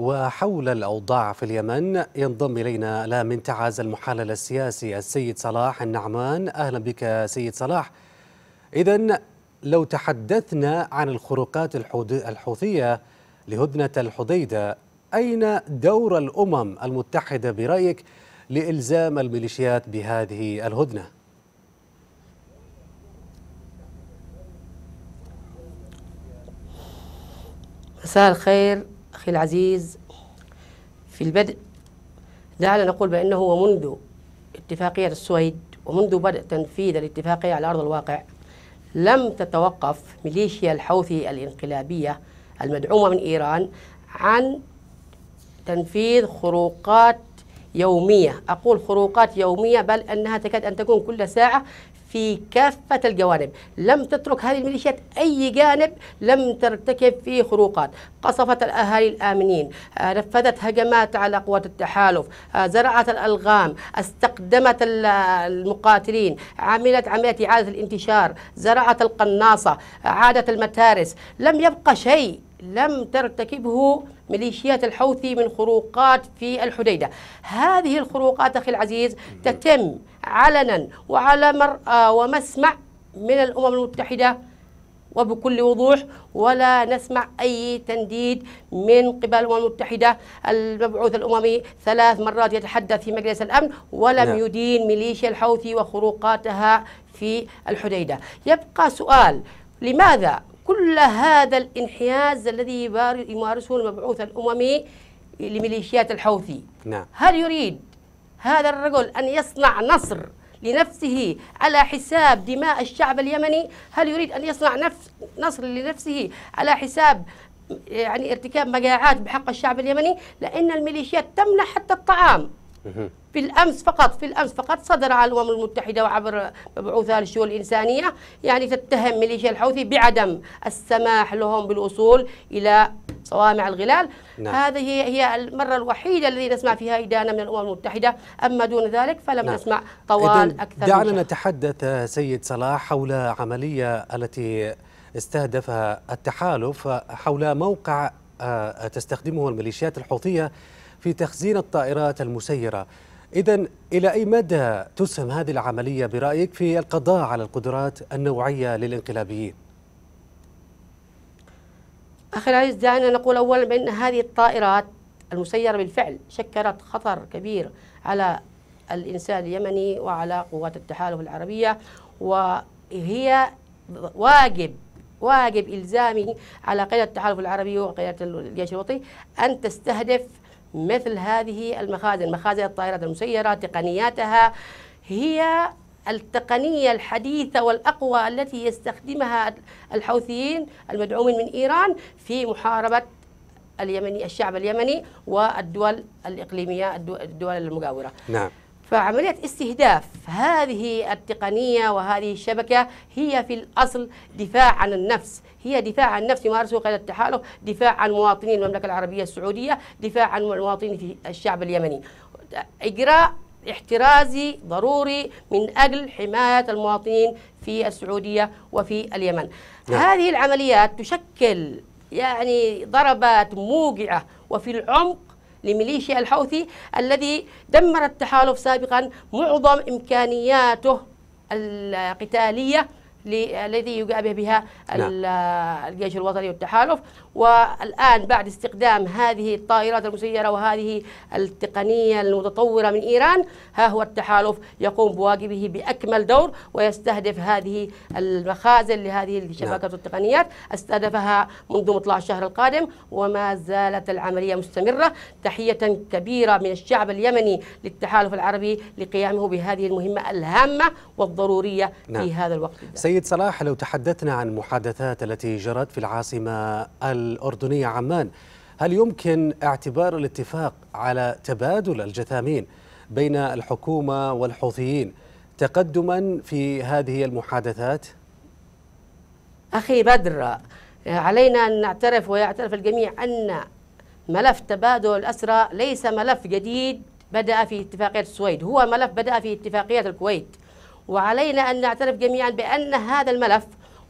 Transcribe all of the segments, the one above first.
وحول الأوضاع في اليمن ينضم إلينا لا من تعاز المحلل السياسي السيد صلاح النعمان أهلا بك سيد صلاح إذا لو تحدثنا عن الخروقات الحوثية لهدنة الحديدة أين دور الأمم المتحدة برأيك لإلزام الميليشيات بهذه الهدنة؟ مساء الخير أخي العزيز في البدء دعنا نقول بأنه ومنذ اتفاقية السويد ومنذ بدء تنفيذ الاتفاقية على أرض الواقع لم تتوقف ميليشيا الحوثي الانقلابية المدعومة من إيران عن تنفيذ خروقات يومية أقول خروقات يومية بل أنها تكاد أن تكون كل ساعة في كافة الجوانب لم تترك هذه الميليشيات أي جانب لم ترتكب فيه خروقات قصفت الأهالي الآمنين آه، نفذت هجمات على قوات التحالف آه، زرعت الألغام استقدمت المقاتلين عملت عملية إعادة الانتشار زرعت القناصة آه، عادت المتارس لم يبقى شيء لم ترتكبه ميليشيات الحوثي من خروقات في الحديدة هذه الخروقات أخي العزيز تتم علنا وعلى مرأى ومسمع من الأمم المتحدة وبكل وضوح ولا نسمع أي تنديد من قبل الأمم المتحدة المبعوث الأممي ثلاث مرات يتحدث في مجلس الأمن ولم نعم. يدين ميليشيا الحوثي وخروقاتها في الحديدة يبقى سؤال لماذا كل هذا الانحياز الذي يمارسه المبعوث الأممي لميليشيات الحوثي نعم. هل يريد هذا الرجل أن يصنع نصر لنفسه على حساب دماء الشعب اليمني هل يريد أن يصنع نفس نصر لنفسه على حساب يعني ارتكاب مجاعات بحق الشعب اليمني لأن الميليشيات تمنع حتى الطعام في الامس فقط في الامس فقط صدر على الامم المتحده وعبر مبعوثها للشؤون الانسانيه يعني تتهم ميليشيا الحوثي بعدم السماح لهم بالوصول الى صوامع الغلال نعم. هذه هي المره الوحيده التي نسمع فيها ادانه من الامم المتحده اما دون ذلك فلم نعم. نسمع طوال اكثر دعنا من نتحدث سيد صلاح حول عمليه التي استهدفها التحالف حول موقع آه، تستخدمه الميليشيات الحوثية في تخزين الطائرات المسيرة إذا إلى أي مدى تسهم هذه العملية برأيك في القضاء على القدرات النوعية للانقلابيين؟ أخي العزيز دعنا نقول أولا بأن هذه الطائرات المسيرة بالفعل شكلت خطر كبير على الإنسان اليمني وعلى قوات التحالف العربية وهي واجب واجب إلزامي على قيادة التحالف العربي وقيادة الجيش الوطني أن تستهدف مثل هذه المخازن مخازن الطائرات المسيرة تقنياتها هي التقنية الحديثة والأقوى التي يستخدمها الحوثيين المدعومين من إيران في محاربة اليمني الشعب اليمني والدول الإقليمية الدول المجاورة نعم فعملية استهداف هذه التقنية وهذه الشبكة هي في الأصل دفاع عن النفس هي دفاع عن النفس يمارسه قيادة التحالف دفاع عن مواطني المملكة العربية السعودية دفاع عن مواطني في الشعب اليمني إجراء احترازي ضروري من أجل حماية المواطنين في السعودية وفي اليمن نعم. هذه العمليات تشكل يعني ضربات موجعة وفي العمق لميليشيا الحوثي الذي دمر التحالف سابقا معظم إمكانياته القتالية الذي يقابل بها نعم. الجيش الوطني والتحالف والآن بعد استخدام هذه الطائرات المسيرة وهذه التقنية المتطورة من إيران ها هو التحالف يقوم بواجبه بأكمل دور ويستهدف هذه المخازن لهذه الشبكات نعم. والتقنيات استهدفها منذ مطلع الشهر القادم وما زالت العملية مستمرة تحية كبيرة من الشعب اليمني للتحالف العربي لقيامه بهذه المهمة الهامة والضرورية نعم. في هذا الوقت سيد صلاح لو تحدثنا عن المحادثات التي جرت في العاصمة الأردنية عمان هل يمكن اعتبار الاتفاق على تبادل الجثامين بين الحكومة والحوثيين تقدما في هذه المحادثات؟ أخي بدر علينا أن نعترف ويعترف الجميع أن ملف تبادل الأسرى ليس ملف جديد بدأ في اتفاقية السويد هو ملف بدأ في اتفاقية الكويت وعلينا أن نعترف جميعا بأن هذا الملف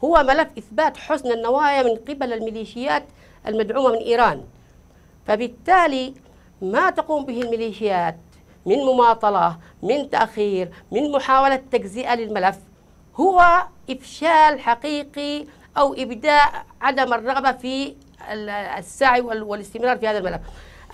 هو ملف إثبات حسن النوايا من قبل الميليشيات المدعومة من إيران فبالتالي ما تقوم به الميليشيات من مماطلة من تأخير من محاولة تجزئة للملف هو إفشال حقيقي أو إبداء عدم الرغبة في السعي والاستمرار في هذا الملف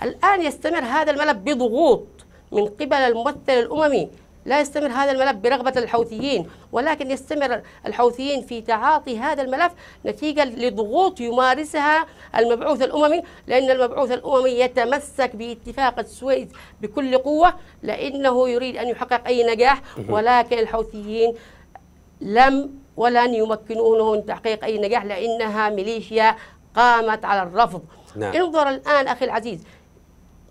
الآن يستمر هذا الملف بضغوط من قبل الممثل الأممي لا يستمر هذا الملف برغبة الحوثيين ولكن يستمر الحوثيين في تعاطي هذا الملف نتيجة لضغوط يمارسها المبعوث الأممي لأن المبعوث الأممي يتمسك باتفاق السويد بكل قوة لأنه يريد أن يحقق أي نجاح ولكن الحوثيين لم ولن يمكنونه من تحقيق أي نجاح لأنها ميليشيا قامت على الرفض نعم. انظر الآن أخي العزيز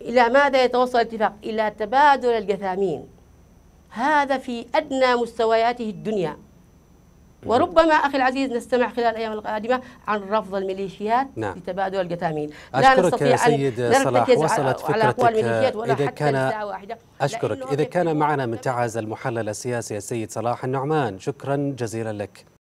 إلى ماذا يتوصل الاتفاق إلى تبادل الجثامين هذا في أدنى مستوياته الدنيا وربما اخي العزيز نستمع خلال الايام القادمه عن رفض الميليشيات نعم. لتبادل القتامين لا نستطيع سيد أن صلاح وصلت فكرتك ولا اذا حتى كان اشكرك اذا كان معنا من تعز المحلل السياسي السيد صلاح النعمان شكرا جزيلا لك